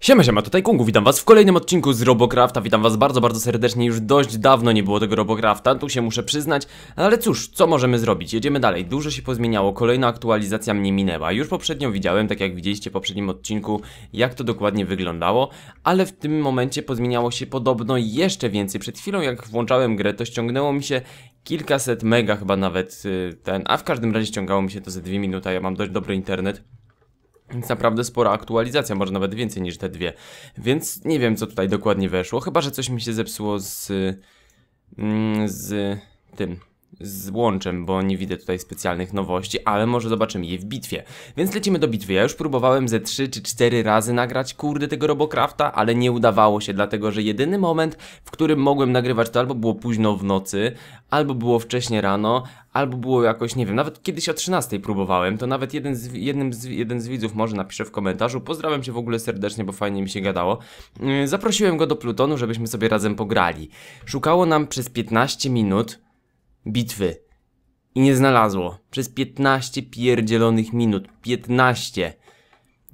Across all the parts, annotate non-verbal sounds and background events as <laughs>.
Siema, siema, tutaj Kungu, witam was w kolejnym odcinku z Robocrafta, witam was bardzo, bardzo serdecznie, już dość dawno nie było tego Robocrafta, tu się muszę przyznać, ale cóż, co możemy zrobić, jedziemy dalej, dużo się pozmieniało, kolejna aktualizacja mnie minęła, już poprzednio widziałem, tak jak widzieliście w poprzednim odcinku, jak to dokładnie wyglądało, ale w tym momencie pozmieniało się podobno jeszcze więcej, przed chwilą jak włączałem grę, to ściągnęło mi się kilkaset mega chyba nawet y, ten, a w każdym razie ściągało mi się to ze dwie minuty, ja mam dość dobry internet. Więc naprawdę spora aktualizacja, może nawet więcej niż te dwie. Więc nie wiem, co tutaj dokładnie weszło. Chyba, że coś mi się zepsuło z. Mm, z tym z łączem, bo nie widzę tutaj specjalnych nowości, ale może zobaczymy je w bitwie. Więc lecimy do bitwy. Ja już próbowałem ze 3 czy 4 razy nagrać kurde tego Robocrafta, ale nie udawało się, dlatego że jedyny moment, w którym mogłem nagrywać to albo było późno w nocy, albo było wcześnie rano, albo było jakoś, nie wiem, nawet kiedyś o 13 próbowałem, to nawet jeden z, jednym z, jeden z widzów może napisze w komentarzu, pozdrawiam cię w ogóle serdecznie, bo fajnie mi się gadało. Yy, zaprosiłem go do Plutonu, żebyśmy sobie razem pograli. Szukało nam przez 15 minut, bitwy. I nie znalazło. Przez 15 pierdzielonych minut. 15.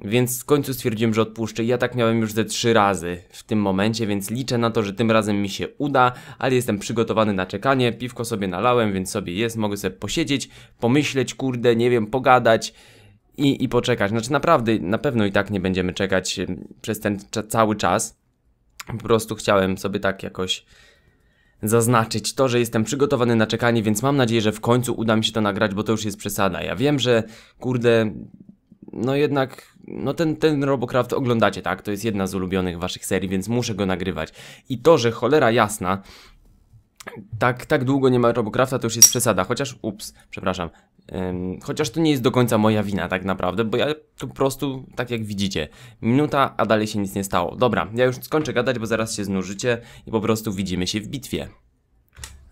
Więc w końcu stwierdziłem, że odpuszczę. Ja tak miałem już ze trzy razy w tym momencie, więc liczę na to, że tym razem mi się uda, ale jestem przygotowany na czekanie. Piwko sobie nalałem, więc sobie jest, mogę sobie posiedzieć, pomyśleć, kurde, nie wiem, pogadać i, i poczekać. Znaczy naprawdę, na pewno i tak nie będziemy czekać przez ten cały czas. Po prostu chciałem sobie tak jakoś zaznaczyć to, że jestem przygotowany na czekanie, więc mam nadzieję, że w końcu uda mi się to nagrać, bo to już jest przesada. Ja wiem, że kurde, no jednak, no ten, ten Robocraft oglądacie, tak? To jest jedna z ulubionych waszych serii, więc muszę go nagrywać. I to, że cholera jasna, tak, tak długo nie ma Robocrafta, to już jest przesada. Chociaż, ups, przepraszam. Ym, chociaż to nie jest do końca moja wina tak naprawdę, bo ja po prostu, tak jak widzicie, minuta, a dalej się nic nie stało. Dobra, ja już skończę gadać, bo zaraz się znużycie i po prostu widzimy się w bitwie.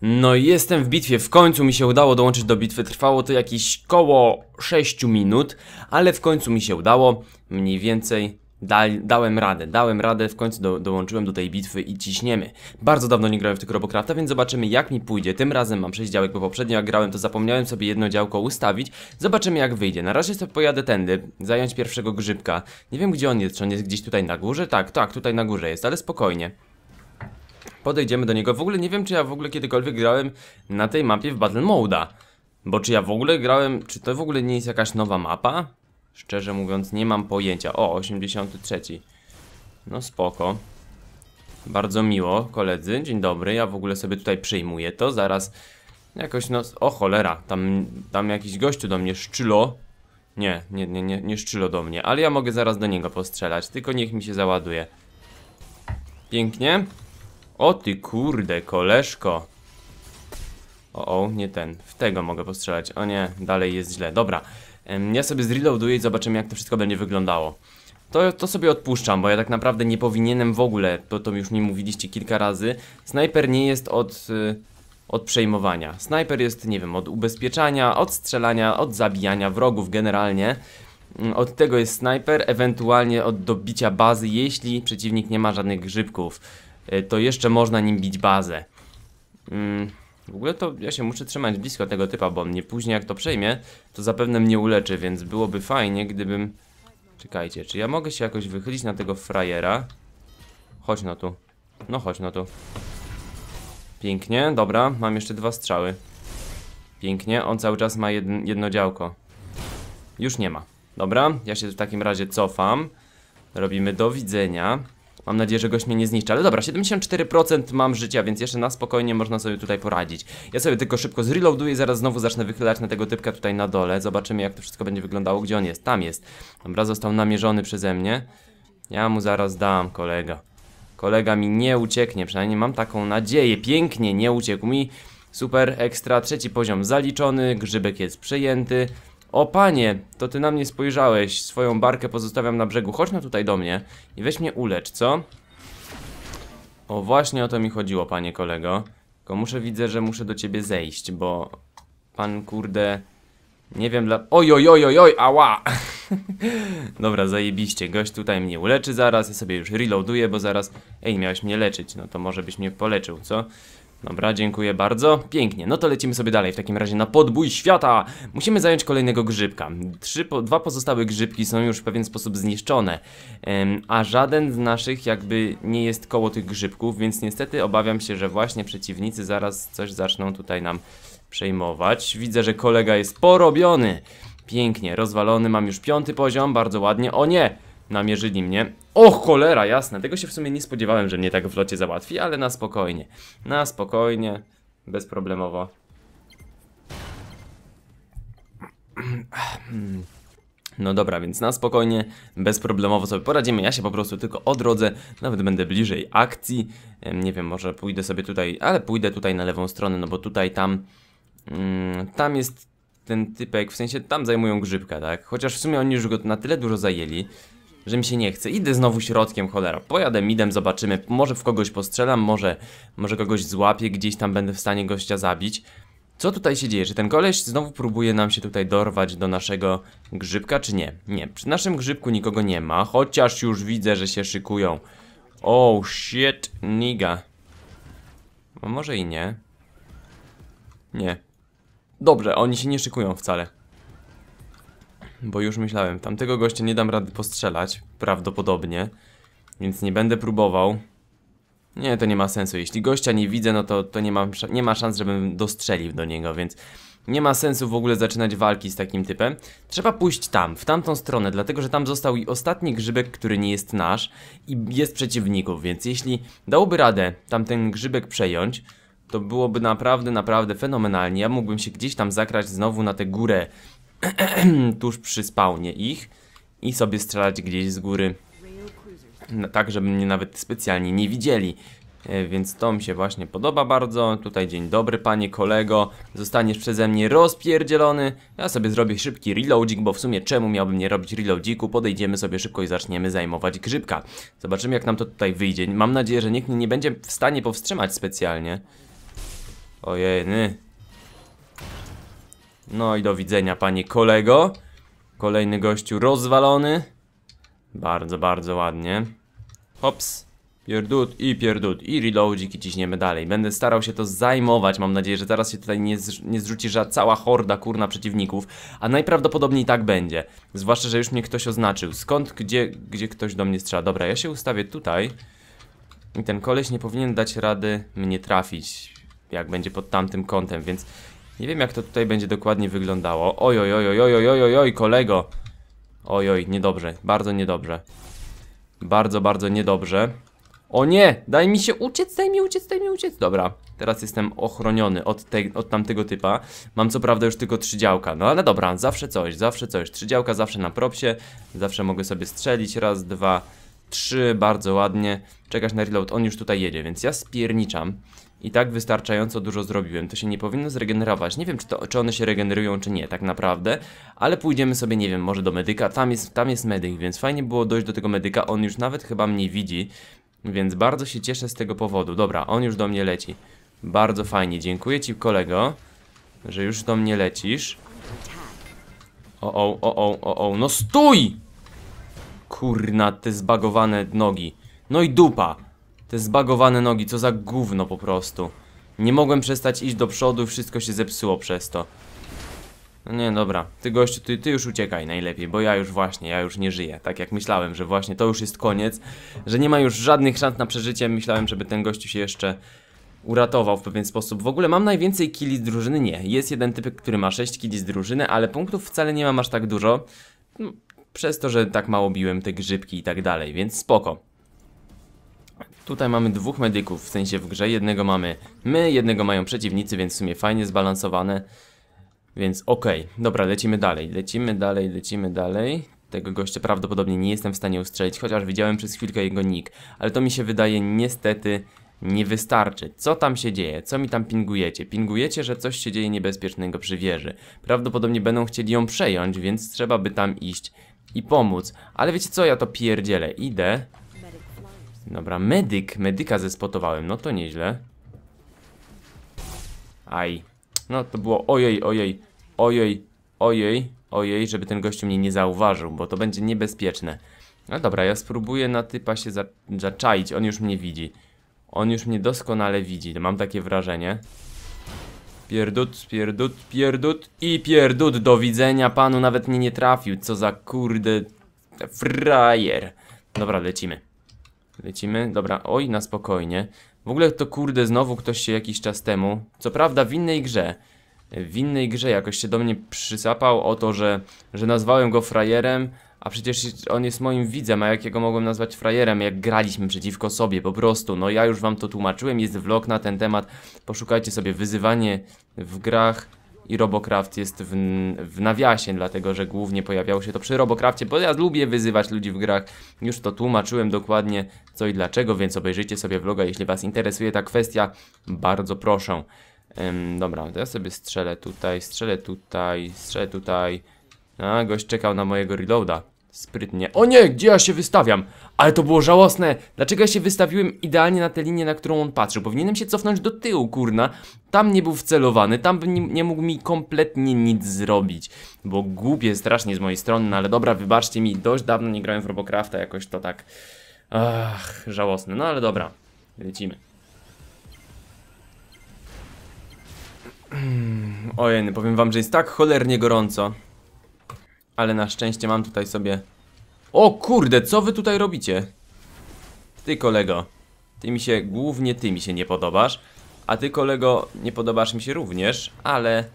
No i jestem w bitwie, w końcu mi się udało dołączyć do bitwy, trwało to jakieś koło 6 minut, ale w końcu mi się udało, mniej więcej Da, dałem radę, dałem radę, w końcu do, dołączyłem do tej bitwy i ciśniemy. Bardzo dawno nie grałem w tego Robocrafta, więc zobaczymy jak mi pójdzie. Tym razem mam 6 działek, bo poprzednio jak grałem to zapomniałem sobie jedno działko ustawić. Zobaczymy jak wyjdzie. Na razie sobie pojadę tędy, zająć pierwszego grzybka. Nie wiem gdzie on jest, czy on jest gdzieś tutaj na górze? Tak, tak, tutaj na górze jest, ale spokojnie. Podejdziemy do niego. W ogóle nie wiem czy ja w ogóle kiedykolwiek grałem na tej mapie w Battle Mode'a. Bo czy ja w ogóle grałem, czy to w ogóle nie jest jakaś nowa mapa? Szczerze mówiąc nie mam pojęcia. O, 83. No spoko. Bardzo miło, koledzy. Dzień dobry. Ja w ogóle sobie tutaj przyjmuję to. Zaraz jakoś no... O cholera, tam, tam jakiś gościu do mnie szczylo. Nie, nie, nie, nie, nie szczylo do mnie. Ale ja mogę zaraz do niego postrzelać. Tylko niech mi się załaduje. Pięknie. O ty kurde, koleżko. O, o, nie ten. W tego mogę postrzelać. O nie, dalej jest źle. Dobra. Ja sobie zreloaduję i zobaczymy jak to wszystko będzie wyglądało. To, to sobie odpuszczam, bo ja tak naprawdę nie powinienem w ogóle, to już mi mówiliście kilka razy. Snajper nie jest od, y, od przejmowania. Snajper jest, nie wiem, od ubezpieczania, od strzelania, od zabijania wrogów generalnie. Mm, od tego jest snajper, ewentualnie od dobicia bazy, jeśli przeciwnik nie ma żadnych grzybków. Y, to jeszcze można nim bić bazę. Mm, w ogóle to ja się muszę trzymać blisko tego typa, bo mnie później jak to przejmie, to zapewne mnie uleczy, więc byłoby fajnie, gdybym... Czekajcie, czy ja mogę się jakoś wychylić na tego frajera? Chodź no tu. No chodź no tu. Pięknie, dobra, mam jeszcze dwa strzały. Pięknie, on cały czas ma jedno działko. Już nie ma. Dobra, ja się w takim razie cofam. Robimy do widzenia. Mam nadzieję, że gość mnie nie zniszczy, ale dobra, 74% mam życia, więc jeszcze na spokojnie można sobie tutaj poradzić. Ja sobie tylko szybko zreloaduję i zaraz znowu zacznę wychylać na tego typka tutaj na dole. Zobaczymy jak to wszystko będzie wyglądało, gdzie on jest. Tam jest. Dobra, został namierzony przeze mnie. Ja mu zaraz dam, kolega. Kolega mi nie ucieknie, przynajmniej mam taką nadzieję. Pięknie, nie uciekł mi. Super, ekstra, trzeci poziom zaliczony, grzybek jest przejęty. O panie, to ty na mnie spojrzałeś. Swoją barkę pozostawiam na brzegu. Chodź na no tutaj do mnie i weź mnie ulecz, co? O właśnie o to mi chodziło, panie kolego. Tylko muszę, widzę, że muszę do ciebie zejść, bo... Pan kurde... Nie wiem dla... Oj, oj, oj, oj, oj ała! <laughs> Dobra, zajebiście, gość tutaj mnie uleczy zaraz, ja sobie już reloaduję, bo zaraz... Ej, miałeś mnie leczyć, no to może byś mnie poleczył, co? Dobra, dziękuję bardzo. Pięknie, no to lecimy sobie dalej w takim razie na podbój świata. Musimy zająć kolejnego grzybka. Trzy, po, dwa pozostałe grzybki są już w pewien sposób zniszczone, a żaden z naszych jakby nie jest koło tych grzybków, więc niestety obawiam się, że właśnie przeciwnicy zaraz coś zaczną tutaj nam przejmować. Widzę, że kolega jest porobiony. Pięknie, rozwalony, mam już piąty poziom, bardzo ładnie. O nie, namierzyli mnie. O cholera, jasne, tego się w sumie nie spodziewałem, że mnie tak w locie załatwi, ale na spokojnie. Na spokojnie, bezproblemowo. No dobra, więc na spokojnie, bezproblemowo sobie poradzimy. Ja się po prostu tylko odrodzę, nawet będę bliżej akcji. Nie wiem, może pójdę sobie tutaj, ale pójdę tutaj na lewą stronę, no bo tutaj tam... Mm, tam jest ten typek, w sensie tam zajmują grzybka, tak? Chociaż w sumie oni już go na tyle dużo zajęli, że mi się nie chce. Idę znowu środkiem, cholera. Pojadę midem, zobaczymy. Może w kogoś postrzelam, może, może kogoś złapię, gdzieś tam będę w stanie gościa zabić. Co tutaj się dzieje? Czy ten koleś znowu próbuje nam się tutaj dorwać do naszego grzybka, czy nie? Nie, przy naszym grzybku nikogo nie ma, chociaż już widzę, że się szykują. Oh shit, niga. A no może i nie? Nie. Dobrze, oni się nie szykują wcale bo już myślałem, tamtego gościa nie dam rady postrzelać, prawdopodobnie, więc nie będę próbował. Nie, to nie ma sensu. Jeśli gościa nie widzę, no to, to nie, ma, nie ma szans, żebym dostrzelił do niego, więc nie ma sensu w ogóle zaczynać walki z takim typem. Trzeba pójść tam, w tamtą stronę, dlatego że tam został i ostatni grzybek, który nie jest nasz i jest przeciwników, więc jeśli dałby radę tamten grzybek przejąć, to byłoby naprawdę, naprawdę fenomenalnie. Ja mógłbym się gdzieś tam zakrać znowu na tę górę <clears throat> tuż przy spawnie ich i sobie strzelać gdzieś z góry. No, tak, żeby mnie nawet specjalnie nie widzieli. E, więc to mi się właśnie podoba bardzo. Tutaj dzień dobry panie kolego. Zostaniesz przeze mnie rozpierdzielony. Ja sobie zrobię szybki reloadzik, bo w sumie czemu miałbym nie robić reloadziku? Podejdziemy sobie szybko i zaczniemy zajmować grzybka. Zobaczymy jak nam to tutaj wyjdzie. Mam nadzieję, że nikt mnie nie będzie w stanie powstrzymać specjalnie. Ojej, ny. No i do widzenia, panie kolego. Kolejny gościu rozwalony. Bardzo, bardzo ładnie. Hops. Pierdut i pierdut i reloadzik i ciśniemy dalej. Będę starał się to zajmować, mam nadzieję, że zaraz się tutaj nie, zrz nie zrzuci że cała horda kurna przeciwników, a najprawdopodobniej tak będzie. Zwłaszcza, że już mnie ktoś oznaczył. Skąd, gdzie, gdzie ktoś do mnie strzela? Dobra, ja się ustawię tutaj i ten koleś nie powinien dać rady mnie trafić, jak będzie pod tamtym kątem, więc nie wiem jak to tutaj będzie dokładnie wyglądało. Oj, oj, oj, oj, oj, oj, oj, kolego. Oj, oj, niedobrze, bardzo niedobrze. Bardzo, bardzo niedobrze. O nie, daj mi się uciec, daj mi uciec, daj mi uciec. Dobra, teraz jestem ochroniony od, te, od tamtego typa. Mam co prawda już tylko trzy działka, no ale dobra, zawsze coś, zawsze coś. Trzy działka zawsze na propsie, zawsze mogę sobie strzelić. Raz, dwa, trzy, bardzo ładnie. Czekasz na reload, on już tutaj jedzie, więc ja spierniczam i tak wystarczająco dużo zrobiłem. To się nie powinno zregenerować. Nie wiem, czy, to, czy one się regenerują, czy nie, tak naprawdę, ale pójdziemy sobie, nie wiem, może do medyka. Tam jest, tam jest medyk, więc fajnie było dojść do tego medyka. On już nawet chyba mnie widzi, więc bardzo się cieszę z tego powodu. Dobra, on już do mnie leci. Bardzo fajnie, dziękuję ci kolego, że już do mnie lecisz. O, o, o, o, o, o, no stój! Kurna, te zbagowane nogi. No i dupa. Te zbagowane nogi, co za gówno po prostu. Nie mogłem przestać iść do przodu, wszystko się zepsuło przez to. No nie, dobra. Ty gościu, ty, ty już uciekaj najlepiej, bo ja już właśnie, ja już nie żyję. Tak jak myślałem, że właśnie to już jest koniec, że nie ma już żadnych szans na przeżycie. Myślałem, żeby ten gościu się jeszcze uratował w pewien sposób. W ogóle mam najwięcej kili z drużyny? Nie. Jest jeden typ który ma 6 kili z drużyny, ale punktów wcale nie mam aż tak dużo. No, przez to, że tak mało biłem te grzybki i tak dalej, więc spoko. Tutaj mamy dwóch medyków, w sensie w grze. Jednego mamy my, jednego mają przeciwnicy, więc w sumie fajnie zbalansowane. Więc okej, okay. dobra, lecimy dalej, lecimy dalej, lecimy dalej. Tego gościa prawdopodobnie nie jestem w stanie ustrzelić, chociaż widziałem przez chwilkę jego nick. Ale to mi się wydaje niestety nie wystarczy. Co tam się dzieje? Co mi tam pingujecie? Pingujecie, że coś się dzieje niebezpiecznego przy wieży. Prawdopodobnie będą chcieli ją przejąć, więc trzeba by tam iść i pomóc. Ale wiecie co, ja to pierdzielę. Idę, Dobra, medyk. Medyka zespotowałem. No to nieźle. Aj. No to było ojej, ojej, ojej, ojej, ojej, żeby ten gościu mnie nie zauważył, bo to będzie niebezpieczne. No dobra, ja spróbuję na typa się za zaczaić. On już mnie widzi. On już mnie doskonale widzi. Mam takie wrażenie. Pierdut, pierdut, pierdut i pierdut. Do widzenia panu nawet mnie nie trafił. Co za kurde frajer. Dobra, lecimy. Lecimy, dobra, oj na spokojnie W ogóle to kurde znowu ktoś się jakiś czas temu Co prawda w innej grze W innej grze jakoś się do mnie przysapał o to, że, że nazwałem go frajerem a przecież on jest moim widzem, a jakiego mogłem nazwać frajerem, jak graliśmy przeciwko sobie, po prostu. No ja już wam to tłumaczyłem, jest vlog na ten temat. Poszukajcie sobie wyzywanie w grach i Robocraft jest w, w nawiasie, dlatego że głównie pojawiało się to przy Robocraftie, bo ja lubię wyzywać ludzi w grach, już to tłumaczyłem dokładnie co i dlaczego, więc obejrzyjcie sobie vloga, jeśli was interesuje ta kwestia, bardzo proszę. Ym, dobra, to ja sobie strzelę tutaj, strzelę tutaj, strzelę tutaj. A, gość czekał na mojego reloada. Sprytnie. O nie, gdzie ja się wystawiam? Ale to było żałosne. Dlaczego ja się wystawiłem idealnie na tę linię, na którą on patrzył? Powinienem się cofnąć do tyłu, kurna. Tam nie był wcelowany, tam nie mógł mi kompletnie nic zrobić. Bo głupie strasznie z mojej strony, no ale dobra, wybaczcie mi, dość dawno nie grałem w Robocrafta, jakoś to tak... Ach, żałosne. No ale dobra, lecimy. <clears throat> Ojej, no powiem wam, że jest tak cholernie gorąco. Ale na szczęście mam tutaj sobie... O kurde, co wy tutaj robicie? Ty kolego, ty mi się, głównie ty mi się nie podobasz. A ty kolego, nie podobasz mi się również, ale...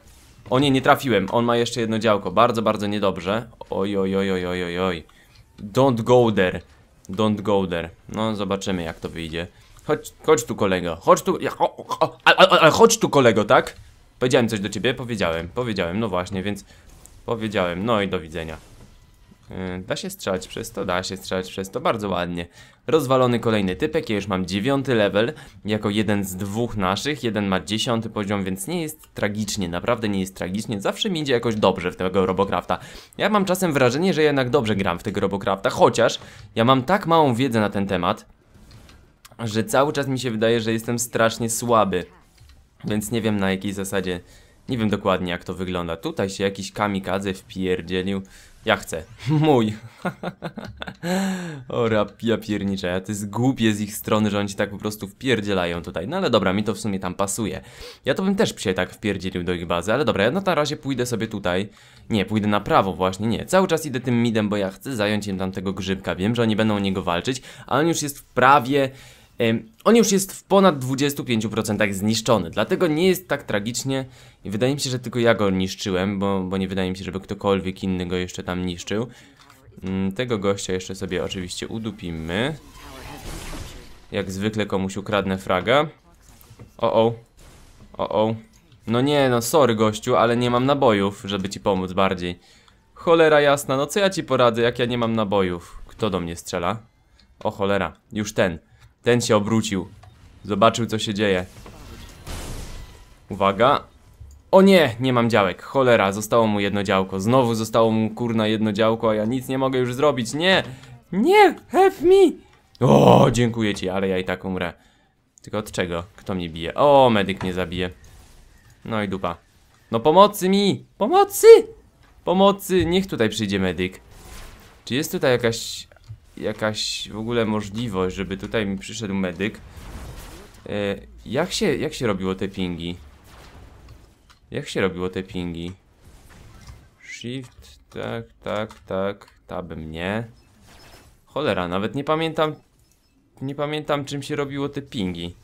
O nie, nie trafiłem, on ma jeszcze jedno działko, bardzo, bardzo niedobrze. Oj, oj, oj, oj, oj, oj. Don't go there. Don't go there. No, zobaczymy jak to wyjdzie. Chodź, chodź tu kolego, chodź tu, ja, o, o, a, a, a, chodź tu kolego, tak? Powiedziałem coś do ciebie? Powiedziałem, powiedziałem, no właśnie, więc Powiedziałem, no i do widzenia. Yy, da się strzelać przez to? Da się strzelać przez to, bardzo ładnie. Rozwalony kolejny typek, ja już mam dziewiąty level, jako jeden z dwóch naszych, jeden ma dziesiąty poziom, więc nie jest tragicznie, naprawdę nie jest tragicznie, zawsze mi idzie jakoś dobrze w tego Robocrafta. Ja mam czasem wrażenie, że jednak dobrze gram w tego Robocrafta, chociaż ja mam tak małą wiedzę na ten temat, że cały czas mi się wydaje, że jestem strasznie słaby, więc nie wiem na jakiej zasadzie nie wiem dokładnie jak to wygląda. Tutaj się jakiś kamikadze wpierdzielił. Ja chcę. <laughs> Mój. <laughs> o rapia piernicza. To jest głupie z ich strony, że oni tak po prostu wpierdzielają tutaj. No ale dobra, mi to w sumie tam pasuje. Ja to bym też się tak wpierdzielił do ich bazy, ale dobra, ja no na razie pójdę sobie tutaj. Nie, pójdę na prawo właśnie, nie. Cały czas idę tym midem, bo ja chcę zająć im tam tego grzybka. Wiem, że oni będą o niego walczyć, a on już jest w prawie on już jest w ponad 25% zniszczony, dlatego nie jest tak tragicznie i wydaje mi się, że tylko ja go niszczyłem, bo, bo nie wydaje mi się, żeby ktokolwiek inny go jeszcze tam niszczył. Mm, tego gościa jeszcze sobie oczywiście udupimy. Jak zwykle komuś ukradnę fraga. O, o. O, o. No nie, no sorry gościu, ale nie mam nabojów, żeby ci pomóc bardziej. Cholera jasna, no co ja ci poradzę, jak ja nie mam nabojów? Kto do mnie strzela? O cholera, już ten. Ten się obrócił. Zobaczył, co się dzieje. Uwaga. O nie, nie mam działek. Cholera, zostało mu jedno działko. Znowu zostało mu kurna jedno działko, a ja nic nie mogę już zrobić. Nie, nie, help me. O, dziękuję ci, ale ja i tak umrę. Tylko od czego? Kto mnie bije? O, medyk mnie zabije. No i dupa. No pomocy mi! Pomocy! Pomocy! Niech tutaj przyjdzie medyk. Czy jest tutaj jakaś jakaś w ogóle możliwość, żeby tutaj mi przyszedł medyk. E, jak się, jak się robiło te pingi? Jak się robiło te pingi? Shift, tak, tak, tak, tabem nie. Cholera, nawet nie pamiętam, nie pamiętam czym się robiło te pingi.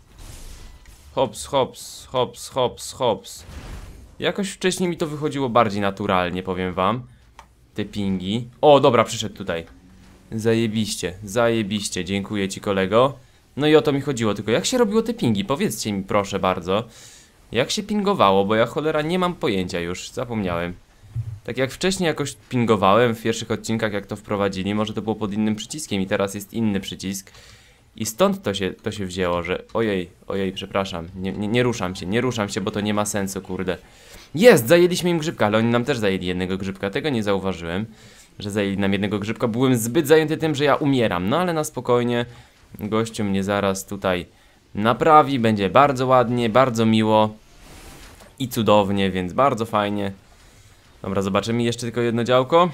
Hops, hops, hops, hops, hops. Jakoś wcześniej mi to wychodziło bardziej naturalnie, powiem wam. Te pingi. O, dobra, przyszedł tutaj. Zajebiście, zajebiście, dziękuję ci kolego. No i o to mi chodziło, tylko jak się robiło te pingi? Powiedzcie mi proszę bardzo. Jak się pingowało, bo ja cholera nie mam pojęcia już, zapomniałem. Tak jak wcześniej jakoś pingowałem w pierwszych odcinkach, jak to wprowadzili, może to było pod innym przyciskiem i teraz jest inny przycisk. I stąd to się, to się wzięło, że ojej, ojej, przepraszam, nie, nie, nie ruszam się, nie ruszam się, bo to nie ma sensu, kurde. Jest, zajęliśmy im grzybka, ale oni nam też zajęli jednego grzybka, tego nie zauważyłem że zajęli nam jednego grzybka. Byłem zbyt zajęty tym, że ja umieram. No ale na spokojnie. Gościu mnie zaraz tutaj naprawi. Będzie bardzo ładnie, bardzo miło i cudownie, więc bardzo fajnie. Dobra, zobaczymy jeszcze tylko jedno działko.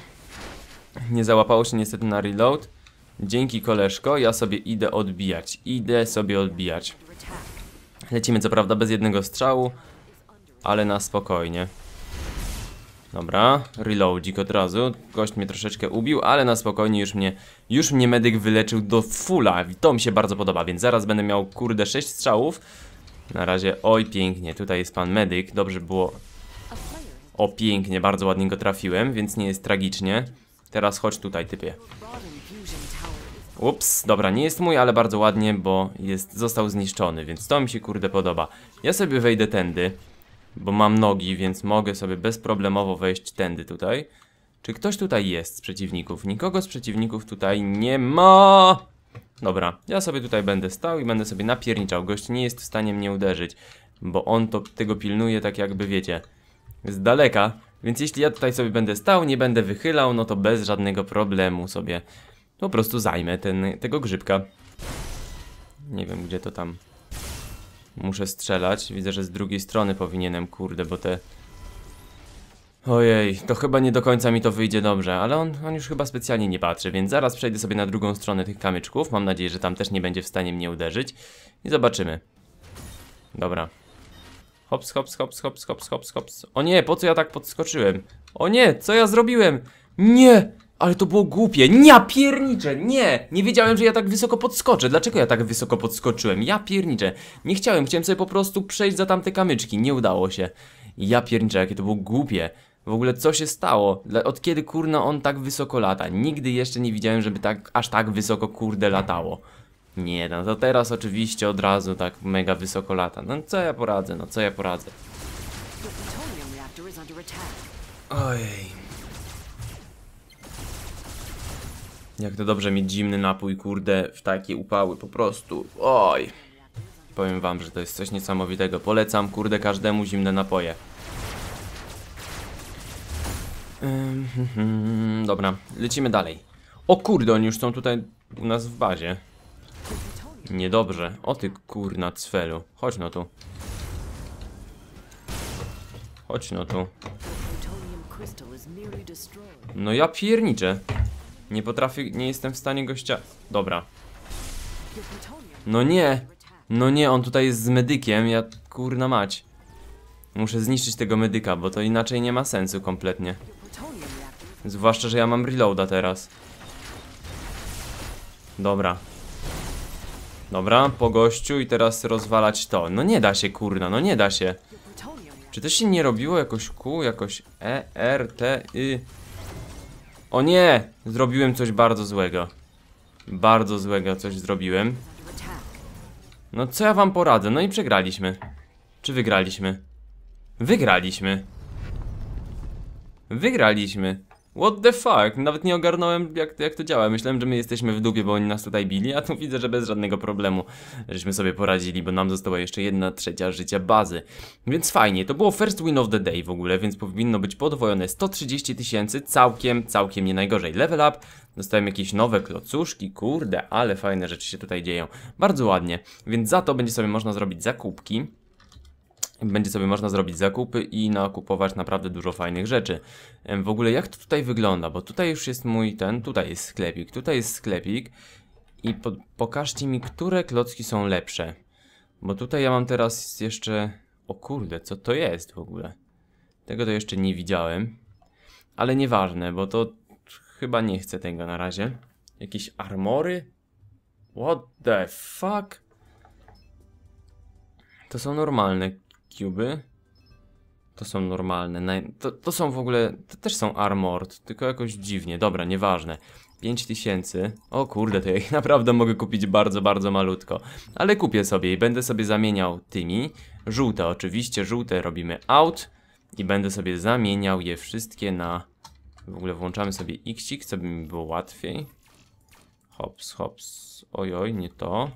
Nie załapało się niestety na reload. Dzięki koleżko, ja sobie idę odbijać. Idę sobie odbijać. Lecimy co prawda bez jednego strzału, ale na spokojnie. Dobra, reloadzik od razu. Gość mnie troszeczkę ubił, ale na spokojnie już mnie, już mnie medyk wyleczył do fulla. To mi się bardzo podoba, więc zaraz będę miał, kurde, 6 strzałów. Na razie, oj pięknie, tutaj jest pan medyk, dobrze było... O pięknie, bardzo ładnie go trafiłem, więc nie jest tragicznie. Teraz chodź tutaj, typie. Ups, dobra, nie jest mój, ale bardzo ładnie, bo jest, został zniszczony, więc to mi się kurde podoba. Ja sobie wejdę tędy bo mam nogi, więc mogę sobie bezproblemowo wejść tędy tutaj. Czy ktoś tutaj jest z przeciwników? Nikogo z przeciwników tutaj nie ma! Dobra, ja sobie tutaj będę stał i będę sobie napierniczał. Gość nie jest w stanie mnie uderzyć, bo on to, tego pilnuje tak jakby, wiecie, z daleka. Więc jeśli ja tutaj sobie będę stał, nie będę wychylał, no to bez żadnego problemu sobie po prostu zajmę ten, tego grzybka. Nie wiem, gdzie to tam Muszę strzelać. Widzę, że z drugiej strony powinienem, kurde, bo te... Ojej, to chyba nie do końca mi to wyjdzie dobrze, ale on, on już chyba specjalnie nie patrzy, więc zaraz przejdę sobie na drugą stronę tych kamyczków. Mam nadzieję, że tam też nie będzie w stanie mnie uderzyć. I zobaczymy. Dobra. Hops, hops, hops, hops, hops, hops, hops. O nie, po co ja tak podskoczyłem? O nie, co ja zrobiłem? Nie! Ale to było głupie. Nie, pierniczę, nie! Nie wiedziałem, że ja tak wysoko podskoczę. Dlaczego ja tak wysoko podskoczyłem? Ja pierniczę. Nie chciałem, chciałem sobie po prostu przejść za tamte kamyczki. Nie udało się. Ja pierniczę, jakie to było głupie. W ogóle co się stało? Od kiedy kurno on tak wysoko lata? Nigdy jeszcze nie widziałem, żeby tak aż tak wysoko kurde latało. Nie, no to teraz oczywiście od razu tak mega wysoko lata. No co ja poradzę, no co ja poradzę. Ojej, Jak to dobrze mieć zimny napój, kurde, w takie upały po prostu. Oj. Powiem wam, że to jest coś niesamowitego. Polecam, kurde, każdemu zimne napoje. Ehm, <laughs> dobra, lecimy dalej. O kurde, oni już są tutaj u nas w bazie. Niedobrze. O ty kurna cfelu. Chodź no tu. Chodź no tu. No ja pierniczę. Nie potrafię, nie jestem w stanie gościa... Dobra. No nie! No nie, on tutaj jest z medykiem, ja kurna mać. Muszę zniszczyć tego medyka, bo to inaczej nie ma sensu kompletnie. Zwłaszcza, że ja mam reloada teraz. Dobra. Dobra, po gościu i teraz rozwalać to. No nie da się, kurna, no nie da się. Czy to się nie robiło jakoś Q, jakoś E, R, T, Y... O nie! Zrobiłem coś bardzo złego. Bardzo złego coś zrobiłem. No co ja wam poradzę? No i przegraliśmy. Czy wygraliśmy? Wygraliśmy. Wygraliśmy. What the fuck? Nawet nie ogarnąłem jak, jak to działa. Myślałem, że my jesteśmy w dupie, bo oni nas tutaj bili, a tu widzę, że bez żadnego problemu żeśmy sobie poradzili, bo nam została jeszcze jedna trzecia życia bazy. Więc fajnie, to było first win of the day w ogóle, więc powinno być podwojone 130 tysięcy, całkiem, całkiem nie najgorzej. Level up, dostałem jakieś nowe klocuszki, kurde, ale fajne rzeczy się tutaj dzieją. Bardzo ładnie, więc za to będzie sobie można zrobić zakupki będzie sobie można zrobić zakupy i nakupować naprawdę dużo fajnych rzeczy. W ogóle jak to tutaj wygląda, bo tutaj już jest mój ten, tutaj jest sklepik, tutaj jest sklepik i po pokażcie mi, które klocki są lepsze. Bo tutaj ja mam teraz jeszcze... O kurde, co to jest w ogóle? Tego to jeszcze nie widziałem. Ale nieważne, bo to chyba nie chcę tego na razie. Jakieś armory? What the fuck? To są normalne kuby To są normalne. To, to są w ogóle... To też są armored, tylko jakoś dziwnie. Dobra, nieważne. 5000. O kurde, to ja ich <laughs> naprawdę mogę kupić bardzo, bardzo malutko. Ale kupię sobie i będę sobie zamieniał tymi. Żółte oczywiście, żółte robimy out. I będę sobie zamieniał je wszystkie na... W ogóle włączamy sobie xik, co by mi było łatwiej. Hops, hops. Ojoj, nie to.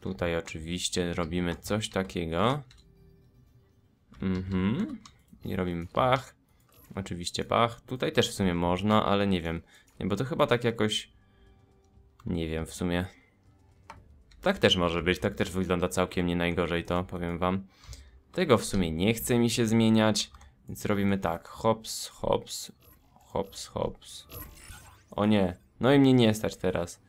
Tutaj oczywiście robimy coś takiego. Mhm. I robimy pach. Oczywiście pach. Tutaj też w sumie można, ale nie wiem. Nie, bo to chyba tak jakoś... Nie wiem w sumie. Tak też może być, tak też wygląda całkiem nie najgorzej to, powiem wam. Tego w sumie nie chce mi się zmieniać, więc robimy tak. Hops, hops, hops, hops. O nie, no i mnie nie stać teraz.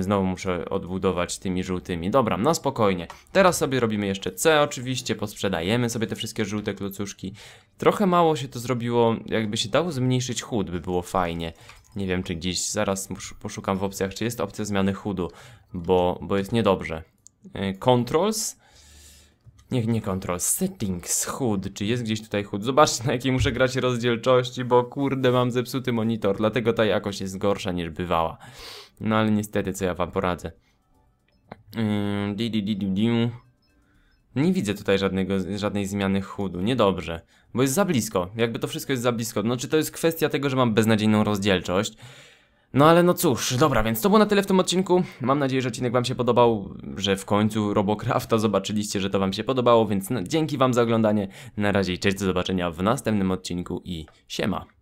Znowu muszę odbudować tymi żółtymi. Dobra, na no spokojnie. Teraz sobie robimy jeszcze C oczywiście, posprzedajemy sobie te wszystkie żółte klocuszki. Trochę mało się to zrobiło, jakby się dało zmniejszyć chód, by było fajnie. Nie wiem, czy gdzieś, zaraz poszukam w opcjach, czy jest opcja zmiany chudu, bo, bo jest niedobrze. E, controls? Niech nie control, settings, HUD, czy jest gdzieś tutaj HUD? Zobaczcie na jakiej muszę grać rozdzielczości, bo kurde mam zepsuty monitor, dlatego ta jakość jest gorsza niż bywała. No ale niestety, co ja wam poradzę. nie widzę tutaj żadnego, żadnej zmiany chudu, niedobrze, bo jest za blisko, jakby to wszystko jest za blisko, no czy to jest kwestia tego, że mam beznadziejną rozdzielczość, no ale no cóż, dobra, więc to było na tyle w tym odcinku. Mam nadzieję, że odcinek wam się podobał, że w końcu Robocrafta zobaczyliście, że to wam się podobało, więc no, dzięki wam za oglądanie. Na razie cześć, do zobaczenia w następnym odcinku i siema.